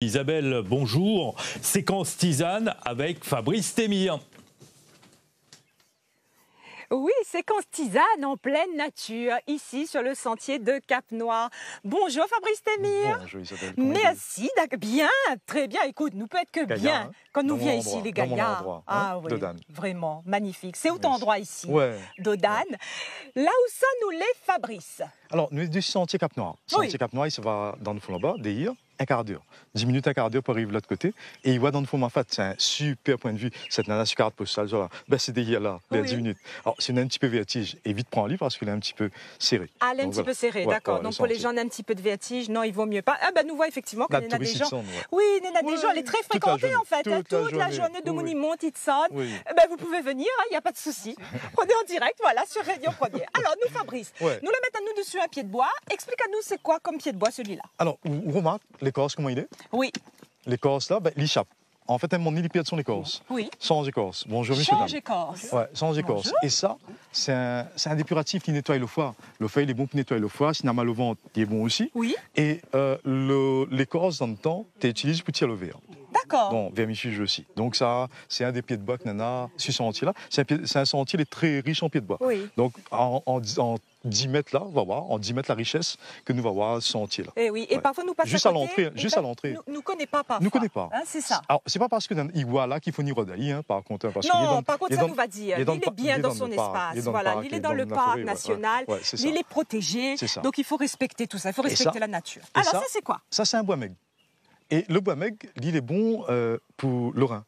Isabelle, bonjour. Séquence tisane avec Fabrice témir Oui, séquence tisane en pleine nature, ici sur le sentier de Cap-Noir. Bonjour Fabrice Témir. Bonjour Isabelle. Merci, bien, très bien. Écoute, nous peut être que bien hein quand nous vient ici, les Gaillards. ah hein oui, vraiment, magnifique. C'est autant endroit ici, Oui. Dodane. Là où ça nous l'est, Fabrice Alors, nous sommes du sentier Cap-Noir. Sentier Cap-Noir, il se va dans le fond là-bas, des un quart d'heure. 10 minutes, un quart d'heure pour arriver de l'autre côté. Et il voit dans le fond, en fait, c'est un super point de vue. Cette nana sur carte postale, ben c'est là, il y a 10 minutes. Alors, c'est un petit peu vertige. Et vite, prends-le parce qu'il est un petit peu serré. Ah, elle est un petit peu serré, d'accord. Donc, pour les gens un petit peu de vertige, non, il vaut mieux pas. Ah, ben nous voit effectivement qu'il y en a des gens. Oui, il y en a des gens. Elle est très fréquentée, en fait. Toute la journée, de Monimont, Titson. Eh ben, vous pouvez venir, hein, il n'y a pas de souci. On est en direct, voilà, sur Radio Premier. Alors, nous, Fabrice, nous le mettons nous dessus un pied de bois. Explique à nous, c'est quoi comme pied de bois celui-là Alors, remarque, L'écorce, comment il est Oui. L'écorce, là, ben, l'échappe. En fait, à un moment donné, les de son écorce. Oui. Sans écorce. Bonjour, monsieur. Sans écorce. Ouais, sans écorce. Et ça, c'est un, dépuratif qui nettoie le foie. Le foie, il est bon pour nettoyer le foie. Si on mal au ventre, il est bon aussi. Oui. Et euh, l'écorce, dans le temps, tu l'utilises pour tirer le verre. D'accord. Vermifuge aussi. Donc ça, c'est un des pieds de bois que Nana, sur sentier là. C'est un, un, sentier, est très riche en pieds de bois. Donc en, 10 mètres là, on va voir, en 10 mètres la richesse que nous va voir ce sentier là. Et eh oui, et parfois nous passons juste à, l'entrée, juste à l'entrée. Nous, nous connaît pas parfois. Nous connaît pas. Hein, c'est ça. Alors c'est pas parce que là qu'il faut ni Rodali, hein, par contre. Hein, non, par contre ça nous va dire. Il est bien dans, son espace. Il est dans le parc national. Il est protégé. donc il faut respecter tout ça. Il faut respecter la nature. Alors ça, c'est quoi Ça c'est un bois meg. Et le euh, meg, il est bon pour le rein,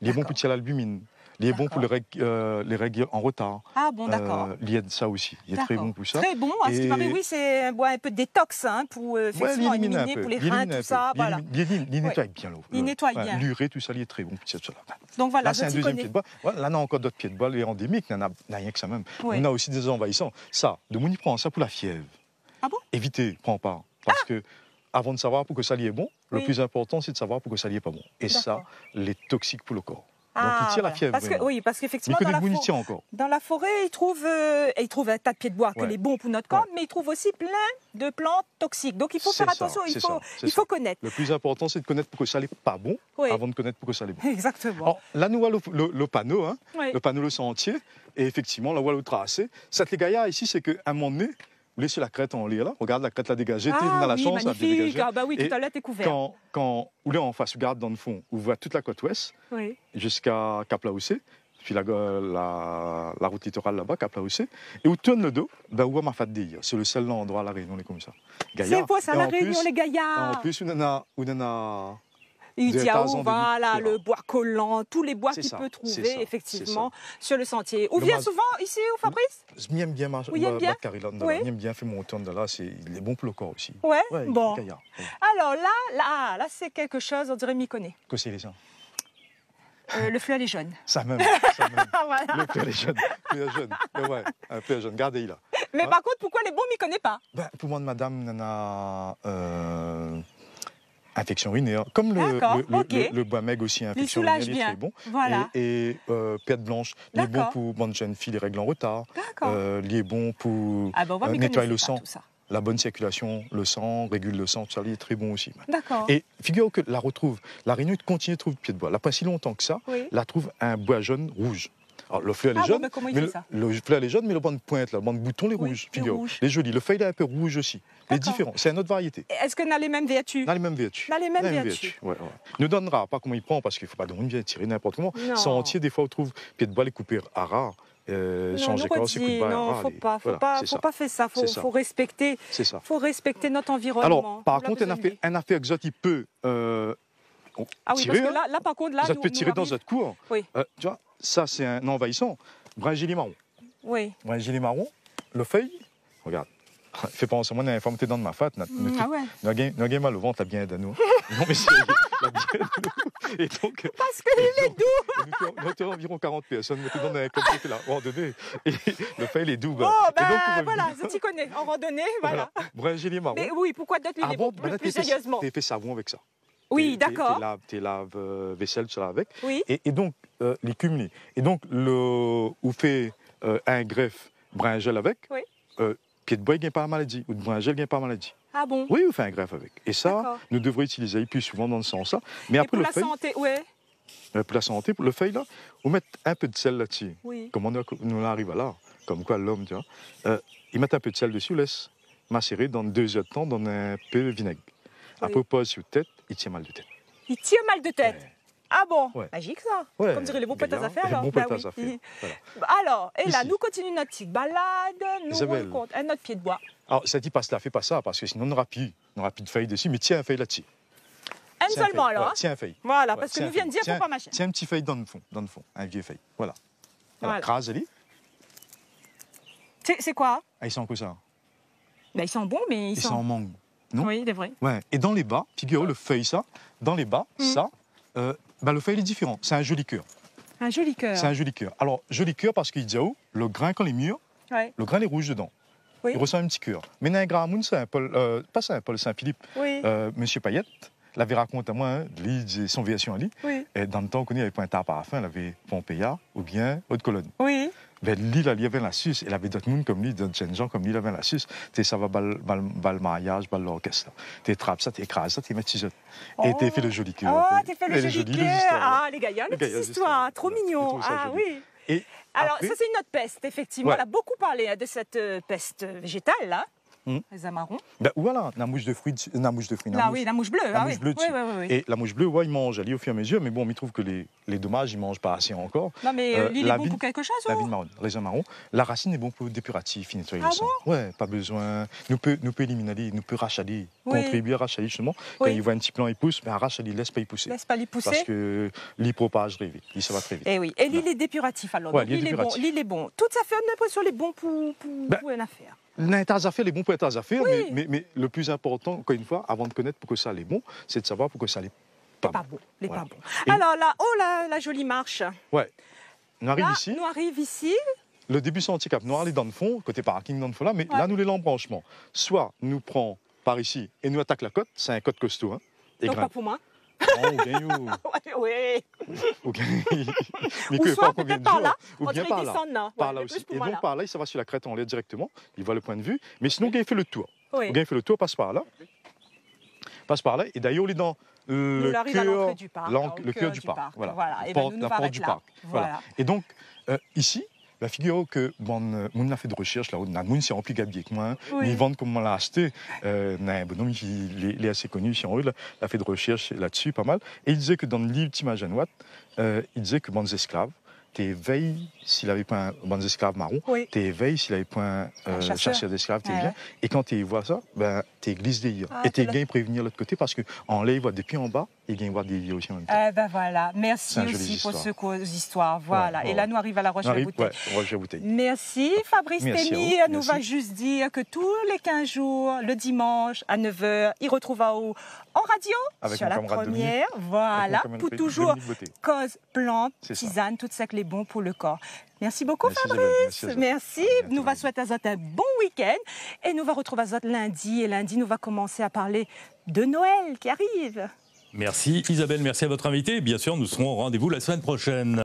il est bon pour l'albumine, il est bon pour les règles, en retard. Ah bon, d'accord. Euh, il y a ça aussi, il est très bon pour ça. Très bon, oui, c'est bois un peu de détox hein, pour faire euh, ouais, éliminer, pour les reins, tout ça. Voilà. Il, nettoie bien l'eau. Il nettoie bien. L'urée, tout ça, il est très bon pour ça. Donc voilà, là, c'est un deuxième pied de bois. Là, on a encore d'autres pieds de bois, les endémiques, il n'y en a rien que ça même. On a aussi des envahissants. Ça, de mon prend ça pour la fièvre. Ah bon Évitez, prends pas. Parce ah que avant de savoir pour que ça y est bon, le plus important, c'est de savoir pour que ça y est pas bon. Et ça, les toxiques pour le corps. Donc, il ah, tire la fièvre. Parce que, oui, parce qu'effectivement, dans, dans, la forêt, il trouve, euh, il un tas de pieds de bois qui est bon pour notre corps, mais il trouve aussi plein de plantes toxiques. Donc, il faut faire attention, il, faut, connaître. Le plus important, c'est de connaître pour que ça n'est pas bon, avant de connaître pour que ça est bon. Exactement. là, nous voilà le, panneau, le panneau le sang entier, et effectivement, là, on le tracé. Ça te les ici, c'est qu'à un moment donné, vous laissez la crête en l'air, là. Regarde la crête la dégager. Ah, on a la chance, ah bah oui, tout à l'heure, t'es couvert. Quand, quand où là, en face, regarde dans le fond, on voit toute la côte ouest jusqu'à cap lahoussé puis la, la, route littorale là-bas, cap lahoussé Et où tourne le dos, ben, où m'a fait C'est le seul endroit à La Réunion, les commissaires. C'est quoi ça, La Réunion, les gaillards En plus, on en a Utiao, voilà, le bois collant, tous les bois qu'il peut trouver, effectivement, sur le sentier. où vient souvent ici, au Fabrice J'aime bien ma J'aime bien fait mon tour. de là. Il est bon pour le corps aussi. Ouais, bon. Alors là, là, là, c'est quelque chose, on dirait m'y connaît. Que c'est les gens euh, le fleur est jeunes. Ça même. Ça Le fleur est jaune. Le fleur mais Ouais, un fleur jaune. gardez là. Mais par contre, pourquoi les bons m'y connaissent pas ben, Pour moi, madame, nana, a... Euh, Infection urinaire, hein. comme le, bois okay. aussi, infection hein, urinaire, il est très bon. Et, et euh, blanche, il est bon pour bonne jeune fille, les règles en retard. Euh, il est bon pour ah, bah, euh, nettoyer le sang. La bonne circulation, le sang, régule le sang, tout ça, il est très bon aussi. Et figure que la retrouve, la réunion continue de trouver pied de bois. Là, pas si longtemps que ça, la trouve un bois jaune rouge le fleur, ah bah, est jaune. mais, le, fleur, mais le bande pointe, le bouton, les rouges, figure. Rouge. Les jolis. Le feuille est un peu rouge aussi. Les différents. C'est une autre variété. Est-ce qu'on a les mêmes vertus On a les mêmes vertus. On les mêmes Ne donnera pas comment il prend, parce qu'il ne faut pas donner une tirer n'importe comment. Sans entier, des fois, on trouve pied de bois, les couper à rare. Euh, non, changer Non, faut pas, faut pas, faut pas faire ça. Faut, faut respecter, faut respecter notre environnement. par contre, un affaire, exotique peut euh, ah oui, parce que là, par contre, là, ça nous, peut tirer dans notre cours. Oui. Euh, tu vois, ça, c'est un envahissant. Brin gilet marron. Oui. Brin marron, le feuille, regarde. Fais pas en moi, on a dans de ma fat. Nous avons mal au vent la bien nous. Non, mais c'est. Et donc, Parce qu'il est doux Nous environ 40 personnes, nous dans un comité là, en randonnée. Et le feuille, il est doux. Oh, ben voilà, je t'y connais, en randonnée, voilà. voilà. marron. Mais oui, pourquoi d'autres ah les ah bon, ben plus, sérieusement Tu fait savon avec ça. Oui, d'accord. Tu laves, lave-vaisselle, euh, tu laves avec. Oui. Et, donc, euh, les cumulés. Et donc, le, on fait euh, un greffe brin-gel avec. Oui. Euh, pied de bois, il pas maladie. Ou de bringel, il pas maladie. Ah bon Oui, on fait un greffe avec. Et ça, nous devrions utiliser plus souvent dans le sens là. Hein. Mais après, pour le la santé, oui. Pour la santé, pour le feuille, là, on met un peu de sel là-dessus. Oui. Comme on, on, arrive à là, comme quoi l'homme, tu vois. Il met un peu de sel dessus, on laisse macérer dans deux heures de temps dans un peu de vinaigre. Après, on pose sur tête, il tient mal de tête. Il tient mal de tête Ah bon Magique ça Comme dirait les bons potes à faire alors. Alors, et là, nous continuons notre petite balade, nous rencontrons un autre pied de bois. Alors, ça dit pas cela, fais pas ça, parce que sinon on aura plus, on aura plus de feuilles dessus, mais tiens, feuille là-dessus. Un seulement alors. Ouais, tiens un feuille. Voilà, parce que nous de dire pour pas machin. Tiens un petit feuille dans le fond, dans le fond, un vieux feuille. Voilà. Alors, voilà. crase, les C'est quoi ah, Ils quoi ça ben, Ils sont bons, mais ils, ils sont... en mangue. Oui, il est vrai. Et dans les bas, figurez le feuille, ça, dans les bas, mm. ça, euh, bah, le feuille, est différent. C'est un joli cœur. Un joli cœur C'est un joli cœur. Alors, joli cœur parce qu'il dit où oh, le grain, quand il est mûr, le grain, est rouge dedans. Il ressemble à un petit cœur. Mais il un Paul, euh, pas Paul Saint-Philippe, oui. Euh, Monsieur Payette l'avait raconté à moi, hein, son viation à lui. Oui. Et dans le temps qu'on avait pointé par à fin, il avait Pompéa ou bien Haute Colonne. Oui. Ben l'île il la Suisse, et avait d'autres monde comme lui, d'autres gens comme lui, avait la Suisse, tu ça va bal, bal, bal mariage, bal l'orchestre. Tu trappes ça, tu écrases ça, tu mets Et tu fait le joli cœur. Oh, tu fait le joli cœur. Ah, les gars, il y a une petite histoire, trop mignon. Ah oui. alors, ça, c'est une autre peste, effectivement. On a beaucoup parlé hein, de cette euh, peste végétale, là. Hmm. Les amarons. Ben, voilà, la mouche de fruits. La mouche de fruits. La, oui, la mouche bleue. La ah mouche oui. bleue oui, oui, Et la mouche bleue, ouais, il mange, elle est au fur et à mesure, mais bon, il trouve que les, les dommages, ils ne mangent pas assez encore. Non, mais euh, l'huile est bon pour quelque chose La vie marron, les amarons. La racine est bon pour dépuratif, nettoyer ah le sang. ouais, pas besoin. Nous peut, nous peut éliminer, nous peut rachaler. Contribuer à rachaler, justement. Quand il voit un petit plan, il pousse, mais ben, rachaler, laisse pas y pousser. Laisse pas y pousser. Parce que l'île propage très vite. Il ça va très vite. Et eh oui. Et l'île est dépuratif, alors. l'île est, bon. L'île est bon. Tout ça fait, on a l'impression, les bons pour, une ben, affaire l'intage à faire, les bons pour à faire, mais, le plus important, encore une fois, avant de connaître pourquoi ça allait bon, c'est de savoir pourquoi ça allait pas, bon. Les pas bon. Alors là, oh la, la jolie marche. Ouais. On arrive ici. On arrive ici. Le début sans Cap Noir, les dans le fond, côté parking dans le fond là, mais là nous les l'embranchement. Soit nous prend par ici et nous attaque la côte, c'est un côte costaud. et hein, Donc pas pour moi. Oui, oui. bien Oui. ouais, ouais. Ou peut-être par là, On hein. bien par hein. là. Par là aussi. Et donc par là, il va sur la crête en l'air directement, il voit le point de vue. Mais sinon, il fait le tour. Oui. il fait le tour, passe par là. Passe par là. Et d'ailleurs, on est dans euh, hein, le cœur, du parc. Le cœur du, parc. Voilà. Et eh ben, la porte du parc. Voilà. Et donc, euh, ici, la bah, figure que bon, euh, on a fait de recherche là, on s'est rempli gabier que moi, hein. mais ils vendent comment l'a acheté. Euh, il, est assez connu si on veut, a fait de recherche là-dessus pas mal et il disait que dans le livre euh, il disait que bon esclaves t'es veille s'il avait pas un bon esclaves marron, tu t'es veille s'il avait pas un, euh, chasseur, d'esclaves, t'es es bien. Et quand tu vois ça, ben était glisse des ah, et gain prévenir l'autre côté parce qu'en l'air, il voit depuis en bas et gain voir des vies aussi en même temps. Eh ben voilà. Merci aussi pour ce cause histoire. Voilà. Et là, nous arrivons à la roche à bouteille Merci ah, Fabrice Elle Nous va juste dire que tous les 15 jours, le dimanche à 9h, il retrouve à haut en radio sur la première. Voilà. Pour toujours cause plante, tisane, tout ça que les bons pour le corps. Merci beaucoup, Fabrice. Merci. Nous va souhaiter un bon week-end et nous va retrouver lundi. Et lundi, nous va commencer à parler de Noël qui arrive. Merci Isabelle, merci à votre invité. Bien sûr, nous serons au rendez-vous la semaine prochaine.